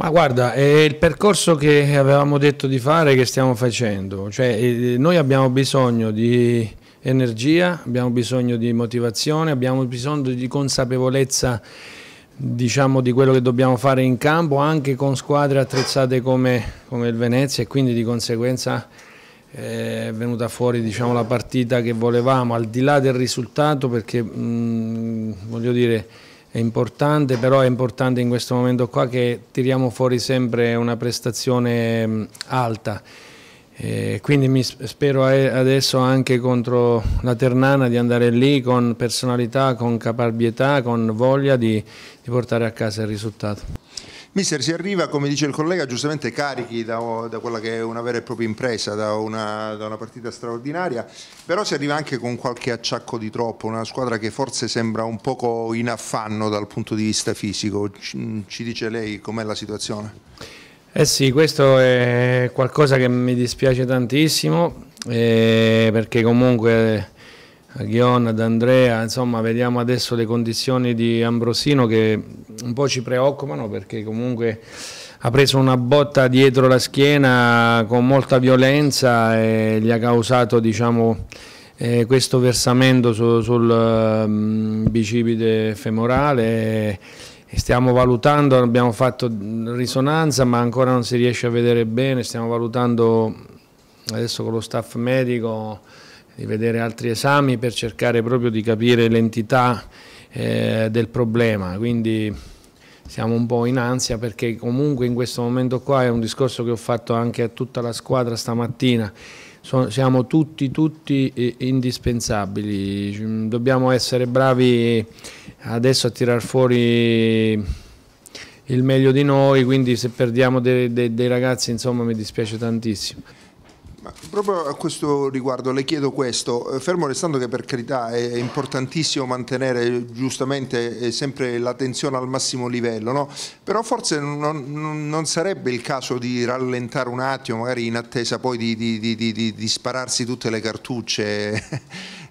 Ma guarda, è il percorso che avevamo detto di fare che stiamo facendo, cioè eh, noi abbiamo bisogno di energia, abbiamo bisogno di motivazione, abbiamo bisogno di consapevolezza diciamo, di quello che dobbiamo fare in campo anche con squadre attrezzate come, come il Venezia e quindi di conseguenza eh, è venuta fuori diciamo, la partita che volevamo al di là del risultato perché mh, mm, voglio dire è importante, però è importante in questo momento qua che tiriamo fuori sempre una prestazione mm, alta. E quindi mi spero adesso anche contro la Ternana di andare lì con personalità, con caparbietà, con voglia di, di portare a casa il risultato. Mister, si arriva, come dice il collega, giustamente carichi da, da quella che è una vera e propria impresa, da una, da una, partita straordinaria, però si arriva anche con qualche acciacco di troppo, una squadra che forse sembra un poco in affanno dal punto di vista fisico. Ci, ci dice lei com'è la situazione? Eh sì, questo è qualcosa che mi dispiace tantissimo, eh, perché comunque a Ghion, ad Andrea, insomma vediamo adesso le condizioni di Ambrosino che un po' ci preoccupano perché comunque ha preso una botta dietro la schiena con molta violenza e gli ha causato diciamo, eh, questo versamento su, sul um, bicipite femorale. E, stiamo valutando, abbiamo fatto risonanza ma ancora non si riesce a vedere bene, stiamo valutando adesso con lo staff medico di vedere altri esami per cercare proprio di capire l'entità eh, del problema, quindi siamo un po' in ansia perché comunque in questo momento qua è un discorso che ho fatto anche a tutta la squadra stamattina, siamo tutti, tutti eh, indispensabili, mm, dobbiamo essere bravi adesso a tirar fuori il meglio di noi, quindi se perdiamo dei, dei, dei ragazzi insomma mi dispiace tantissimo. Ma proprio a questo riguardo le chiedo questo, eh, fermo restando che per carità è importantissimo mantenere giustamente eh, sempre l'attenzione al massimo livello, no? però forse non, non, sarebbe il caso di rallentare un attimo, magari in attesa poi di, di, di, di spararsi tutte le cartucce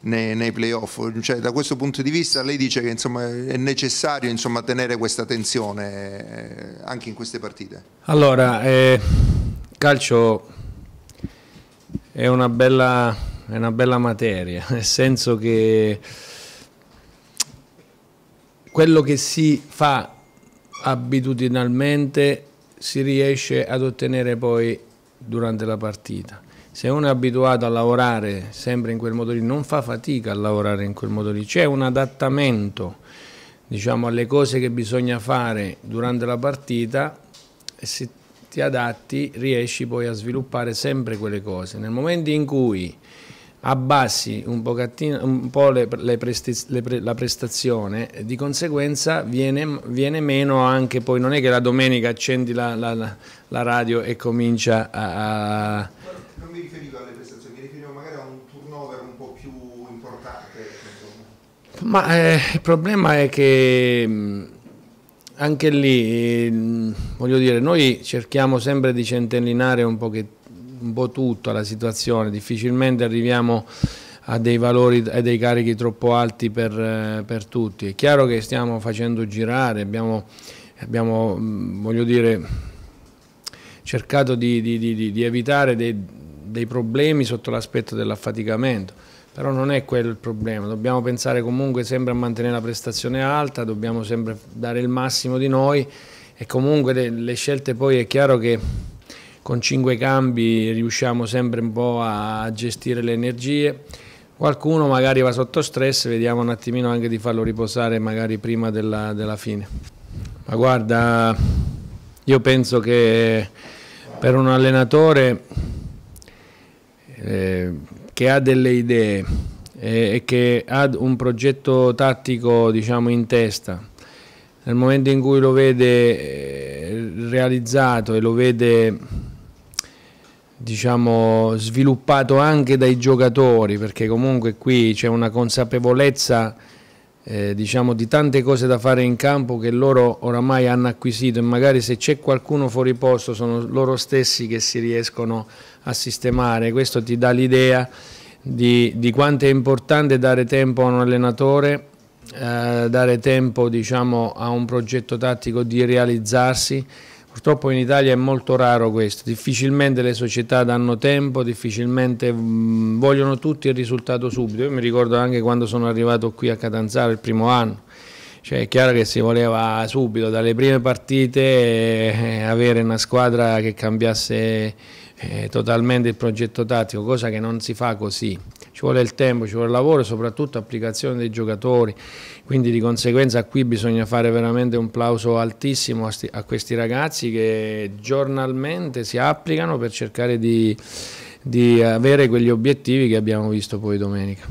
nei, nei playoff, cioè, da questo punto di vista lei dice che insomma, è necessario insomma, tenere questa tensione eh, anche in queste partite? Allora, eh, calcio è una bella, è una bella materia, nel senso che quello che si fa abitudinalmente si riesce ad ottenere poi durante la partita. Se uno è abituato a lavorare sempre in quel modo lì, non fa fatica a lavorare in quel modo lì, c'è un adattamento diciamo, alle cose che bisogna fare durante la partita se ti adatti, riesci poi a sviluppare sempre quelle cose. Nel momento in cui abbassi un, un po' le, le le pre la prestazione, eh, di conseguenza viene, viene, meno anche poi, non è che la domenica accendi la, la, la radio e comincia a... a... Non mi riferivo alle prestazioni, mi riferivo magari a un turnover un po' più importante. Ma eh, il problema è che mm, anche lì, mm, voglio dire, noi cerchiamo sempre di centellinare un, po che, un po' tutta la situazione, difficilmente arriviamo a dei valori e dei carichi troppo alti per, eh, per, tutti. È chiaro che stiamo facendo girare, abbiamo, abbiamo mm, voglio dire, cercato di, di, di, di evitare dei, dei problemi sotto l'aspetto dell'affaticamento però non è quello il problema, dobbiamo pensare comunque sempre a mantenere la prestazione alta, dobbiamo sempre dare il massimo di noi e comunque le, le scelte poi è chiaro che con cinque cambi riusciamo sempre un po' a gestire le energie. Qualcuno magari va sotto stress, vediamo un attimino anche di farlo riposare magari prima della, della fine. Ma guarda, io penso che per un allenatore eh, che ha delle idee e che ha un progetto tattico diciamo, in testa, nel momento in cui lo vede eh, realizzato e lo vede diciamo, sviluppato anche dai giocatori, perché comunque qui c'è una consapevolezza eh, diciamo, di tante cose da fare in campo che loro oramai hanno acquisito e magari se c'è qualcuno fuori posto sono loro stessi che si riescono a sistemare, questo ti dà l'idea di, di, quanto è importante dare tempo a un allenatore, eh, dare tempo diciamo, a un progetto tattico di realizzarsi Purtroppo in Italia è molto raro questo, difficilmente le società danno tempo, difficilmente mm, vogliono tutti il risultato subito. Io mi ricordo anche quando sono arrivato qui a Catanzaro il primo anno, cioè è chiaro che si voleva subito, dalle prime partite, eh, avere una squadra che cambiasse eh, totalmente il progetto tattico, cosa che non si fa così ci vuole il tempo, ci vuole il lavoro e soprattutto applicazione dei giocatori, quindi di conseguenza qui bisogna fare veramente un plauso altissimo a, questi ragazzi che giornalmente si applicano per cercare di, di avere quegli obiettivi che abbiamo visto poi domenica.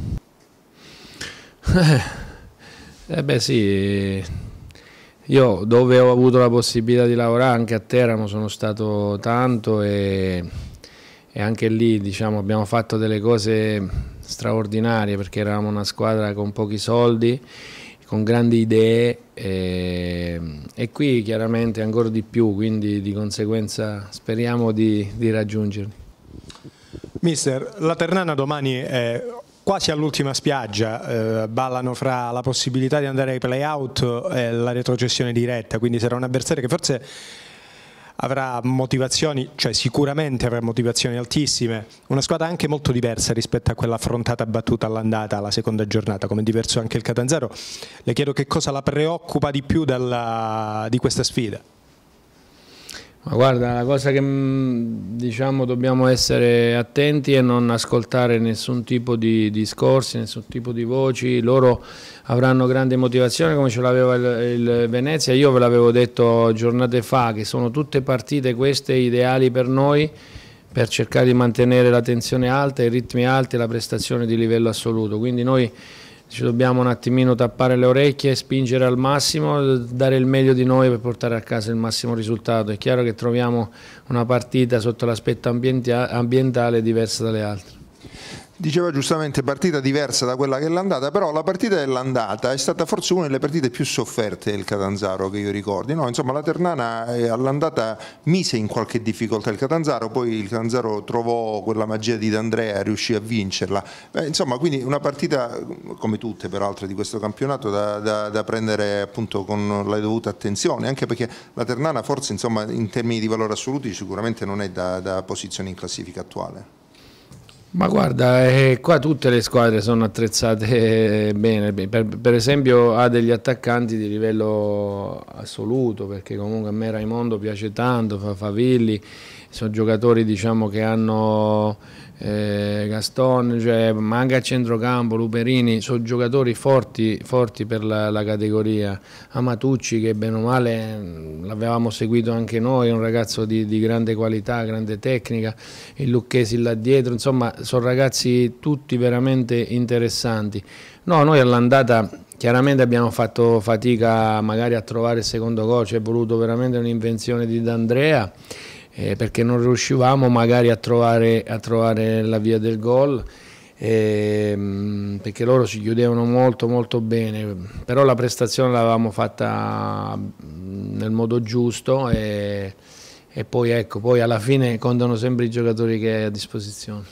eh beh sì, io dove ho avuto la possibilità di lavorare anche a Teramo sono stato tanto e, e anche lì diciamo, abbiamo fatto delle cose straordinarie perché eravamo una squadra con pochi soldi, con grandi idee e, ehm, e qui chiaramente ancora di più, quindi di conseguenza speriamo di, di raggiungerli. Mister, la Ternana domani è quasi all'ultima spiaggia, eh, ballano fra la possibilità di andare ai play-out e la retrocessione diretta, quindi sarà un avversario che forse avrà motivazioni, cioè sicuramente avrà motivazioni altissime, una squadra anche molto diversa rispetto a quella affrontata battuta all'andata alla seconda giornata, come diverso anche il Catanzaro. Le chiedo che cosa la preoccupa di più dalla, di questa sfida. Ma guarda, la cosa che mm, diciamo dobbiamo essere attenti è non ascoltare nessun tipo di discorsi, nessun tipo di voci, loro avranno grande motivazione come ce l'aveva il, il, Venezia, io ve l'avevo detto giornate fa che sono tutte partite queste ideali per noi per cercare di mantenere la tensione alta, i ritmi alti e la prestazione di livello assoluto, quindi noi ci dobbiamo un attimino tappare le orecchie, spingere al massimo, dare il meglio di noi per portare a casa il massimo risultato. È chiaro che troviamo una partita sotto l'aspetto ambientale diversa dalle altre. Diceva giustamente partita diversa da quella che è l'andata, però la partita dell'andata è stata forse una delle partite più sofferte del Catanzaro che io ricordi. No, insomma, la Ternana eh, all'andata mise in qualche difficoltà il Catanzaro, poi il Catanzaro trovò quella magia di D'Andrea, e riuscì a vincerla. Beh, insomma, quindi una partita come tutte peraltro di questo campionato da, da, da, prendere appunto con la dovuta attenzione, anche perché la Ternana forse insomma, in termini di valore assoluti sicuramente non è da, da posizione in classifica attuale. Ma guarda, eh, qua tutte le squadre sono attrezzate bene, per, per, esempio ha degli attaccanti di livello assoluto, perché comunque a me Raimondo piace tanto, fa Favilli, sono giocatori diciamo, che hanno eh, Gaston, cioè, ma anche a centrocampo, Luperini, sono giocatori forti, forti per la, la, categoria. Amatucci che bene o male mm, l'avevamo seguito anche noi, un ragazzo di, di, grande qualità, grande tecnica, il Lucchesi là dietro, insomma sono ragazzi tutti veramente interessanti. No, noi all'andata chiaramente abbiamo fatto fatica magari a trovare il secondo gol, ci è voluto veramente un'invenzione di D'Andrea eh, perché non riuscivamo magari a trovare, a trovare la via del gol. Eh, perché loro si chiudevano molto molto bene però la prestazione l'avevamo fatta nel modo giusto e, e poi, ecco, poi alla fine contano sempre i giocatori che hai a disposizione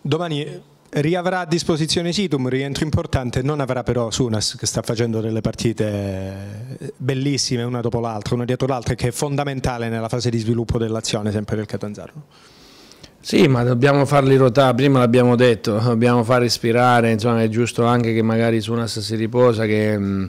domani Riavrà a disposizione Situm, rientro importante, non avrà però Sunas che sta facendo delle partite eh, bellissime una dopo l'altra, una dietro l'altra, che è fondamentale nella fase di sviluppo dell'azione sempre del Catanzaro. Sì, ma dobbiamo farli ruotare, prima l'abbiamo detto, dobbiamo far respirare, insomma è giusto anche che magari Sunas si riposa, che, mm,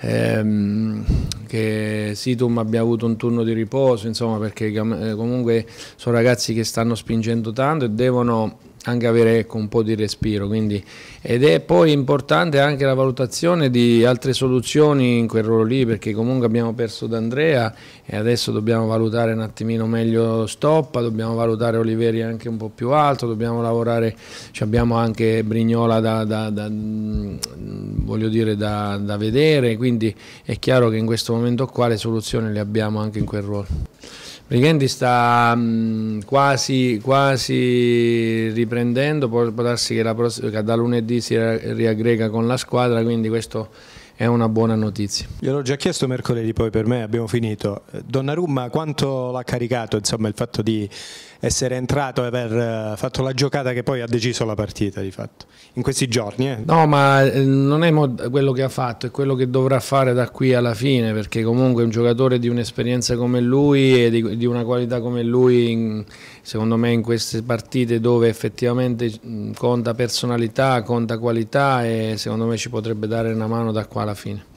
ehm, che Situm abbia avuto un turno di riposo, insomma perché eh, comunque sono ragazzi che stanno spingendo tanto e devono anche avere ecco, un po' di respiro. Quindi, ed è poi importante anche la valutazione di altre soluzioni in quel ruolo lì, perché comunque abbiamo perso D'Andrea e adesso dobbiamo valutare un attimino meglio Stoppa, dobbiamo valutare Oliveri anche un po' più alto, dobbiamo lavorare, cioè abbiamo anche Brignola da, da, da, mm, dire, da vedere, quindi è chiaro che in questo momento qua le soluzioni le abbiamo anche in quel ruolo. Brighenti sta mh, mm, quasi, quasi, riprendendo, può, può darsi che, la, che da lunedì si riaggrega con la squadra, quindi questo è una buona notizia. Gliel'ho già chiesto mercoledì, poi per me abbiamo finito. Eh, Donnarumma quanto l'ha caricato insomma, il fatto di essere entrato e aver eh, fatto la giocata che poi ha deciso la partita di fatto, in questi giorni. Eh. No, ma eh, non è quello che ha fatto, è quello che dovrà fare da qui alla fine, perché comunque un giocatore di un'esperienza come lui e di, una qualità come lui, secondo me in queste partite dove effettivamente conta personalità, conta qualità e secondo me ci potrebbe dare una mano da qua alla fine.